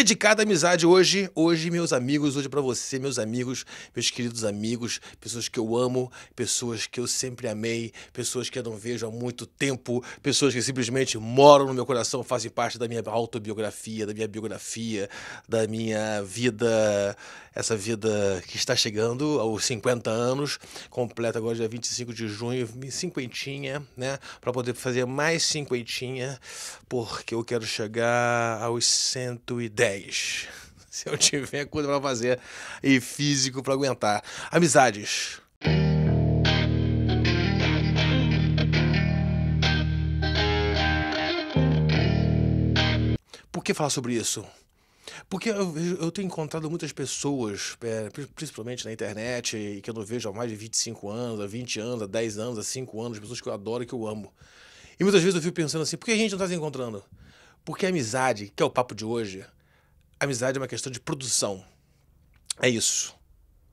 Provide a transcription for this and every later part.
dedicada à amizade hoje, hoje, meus amigos, hoje é para você, meus amigos, meus queridos amigos, pessoas que eu amo, pessoas que eu sempre amei, pessoas que eu não vejo há muito tempo, pessoas que simplesmente moram no meu coração, fazem parte da minha autobiografia, da minha biografia, da minha vida, essa vida que está chegando aos 50 anos, completa agora dia 25 de junho, cinquentinha, né, para poder fazer mais cinquentinha, porque eu quero chegar aos 110 10. Se eu tiver coisa para fazer e físico para aguentar. Amizades. Por que falar sobre isso? Porque eu, eu, tenho encontrado muitas pessoas, é, principalmente na internet, e que eu não vejo há mais de 25 anos, há 20 anos, há 10 anos, há 5 anos, pessoas que eu adoro e que eu amo. E muitas vezes eu fico pensando assim, por que a gente não está se encontrando? Porque a amizade, que é o papo de hoje, Amizade é uma questão de produção. É isso.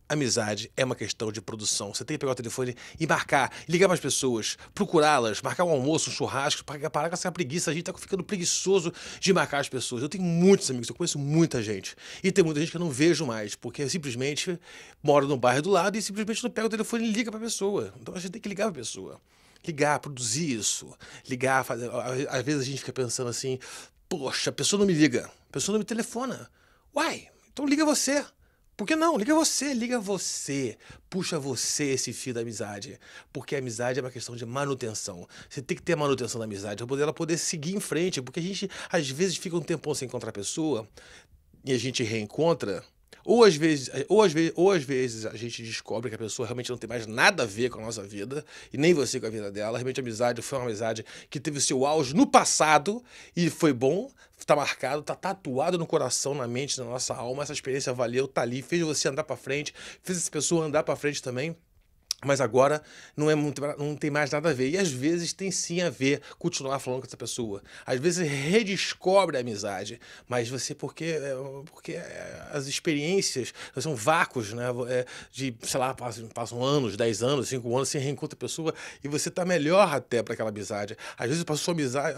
Amizade é uma questão de produção. Você tem que pegar o telefone e marcar, ligar para as pessoas, procurá-las, marcar um almoço, um churrasco, para parar com essa preguiça. A gente está ficando preguiçoso de marcar as pessoas. Eu tenho muitos amigos, eu conheço muita gente. E tem muita gente que eu não vejo mais, porque eu simplesmente moro no bairro do lado e simplesmente não pega o telefone e liga para a pessoa. Então a gente tem que ligar para a pessoa ligar, produzir isso, ligar, fazer. Às vezes a gente fica pensando assim, Poxa, a pessoa não me liga, a pessoa não me telefona. Uai, então liga você. Por que não? Liga você, liga você. Puxa você esse fio da amizade. Porque a amizade é uma questão de manutenção. Você tem que ter a manutenção da amizade para ela poder seguir em frente. Porque a gente, às vezes, fica um tempão sem encontrar a pessoa e a gente reencontra ou às, vezes, eh, ou, às vezes, ou às vezes a gente descobre que a pessoa realmente não tem mais nada a ver com a nossa vida, e nem você com a vida dela. Realmente a amizade foi uma amizade que teve o seu auge no passado e foi bom, tá marcado, tá tatuado no coração, na mente, na nossa alma. Essa experiência valeu, tá ali, fez você andar para frente, fez essa pessoa andar para frente também. Mas agora não, é muito, não tem mais nada a ver. E às vezes tem sim a ver continuar falando com essa pessoa. Às vezes redescobre a amizade. Mas você, porque, é, porque é, as experiências são vácuos, né? É, de, sei lá, passam, passam anos, dez anos, cinco anos, você reencontra a pessoa e você está melhor até para aquela amizade. Às vezes, para sua amizade,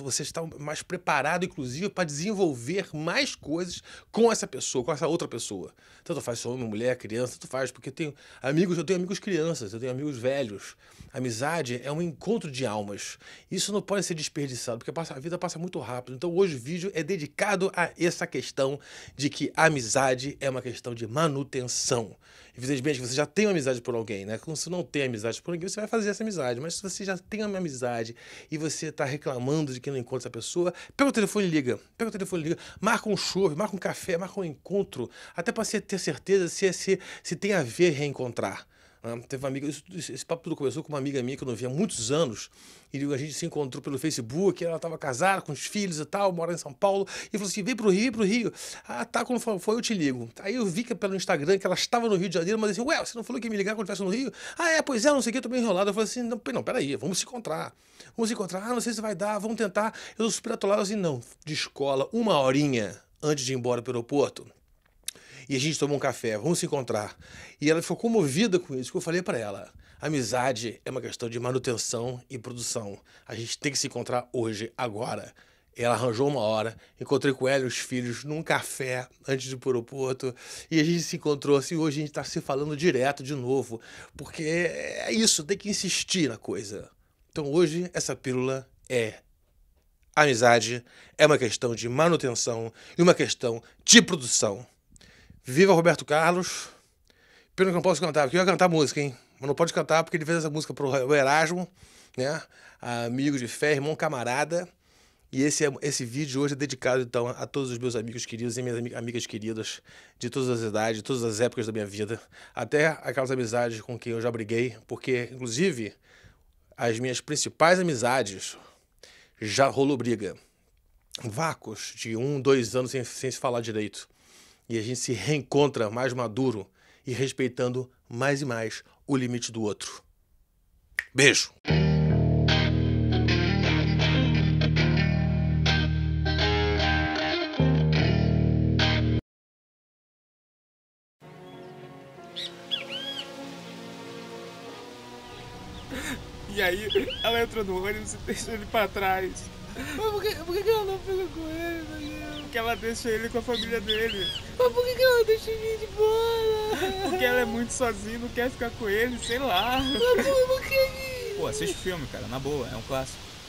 você está mais preparado, inclusive, para desenvolver mais coisas com essa pessoa, com essa outra pessoa. Tanto faz homem, mulher, criança, tanto faz, porque eu tenho amigos, eu tenho amigos amigos crianças, eu tenho amigos velhos. Amizade é um encontro de almas. Isso não pode ser desperdiçado, porque passa, a vida passa muito rápido. Então hoje o vídeo é dedicado a essa questão de que amizade é uma questão de manutenção. Evidentemente você já tem uma amizade por alguém, né? Quando você não tem amizade por ninguém, você vai fazer essa amizade. Mas se você já tem uma amizade e você está reclamando de que não encontra essa pessoa, pega o telefone e liga. Pega o telefone e liga. Marca um show, marca um café, marca um encontro. Até para você ter certeza se, se, se tem a ver reencontrar. Ah, teve uma amiga, esse papo tudo começou com uma amiga minha que eu não via há muitos anos, e a gente se encontrou pelo Facebook, ela estava casada com os filhos e tal, mora em São Paulo, e falou assim: vem para o Rio, vem o Rio. Ah, tá, quando foi, eu te ligo. Aí eu vi que pelo Instagram que ela estava no Rio de Janeiro, mas assim, ué, você não falou que ia me ligar quando estivesse no Rio? Ah, é, pois é, não sei o que, eu estou meio enrolado. Eu falei assim: não, não, peraí, vamos se encontrar. Vamos se encontrar, ah, não sei se vai dar, vamos tentar. Eu super atolado assim, não, de escola, uma horinha antes de ir embora para o aeroporto e a gente tomou um café, vamos se encontrar. E ela ficou comovida com isso, que eu falei para ela. Amizade é uma questão de manutenção e produção. A gente tem que se encontrar hoje, agora. Ela arranjou uma hora, encontrei com ela e os filhos num café antes de ir o porto e a gente se encontrou assim. Hoje a gente está se falando direto de novo, porque é isso, tem que insistir na coisa. Então hoje essa pílula é amizade, é uma questão de manutenção e uma questão de produção. Viva Roberto Carlos. Pena que não posso cantar, porque eu ia cantar música, hein? Mas não pode cantar porque ele fez essa música pro Erasmo, né? Amigo de fé, irmão camarada. E esse, é, esse vídeo hoje é dedicado, então, a todos os meus amigos queridos e minhas amigas queridas de todas as idades, de todas as épocas da minha vida, até aquelas amizades com quem eu já briguei, porque, inclusive, as minhas principais amizades já rolou briga. vacos de um, dois anos sem, sem se falar direito. E a gente se reencontra mais maduro e respeitando mais e mais o limite do outro. Beijo! E aí, ela entrou no ônibus e deixou ele pra trás. Mas por que, por que ela não fica com ele, Daniel? que ela deixa ele com a família dele. Mas por que ela deixa ele de embora? Porque ela é muito sozinha, não quer ficar com ele, sei lá. Mas por que? Pô, assiste o filme, cara, na boa, é um clássico.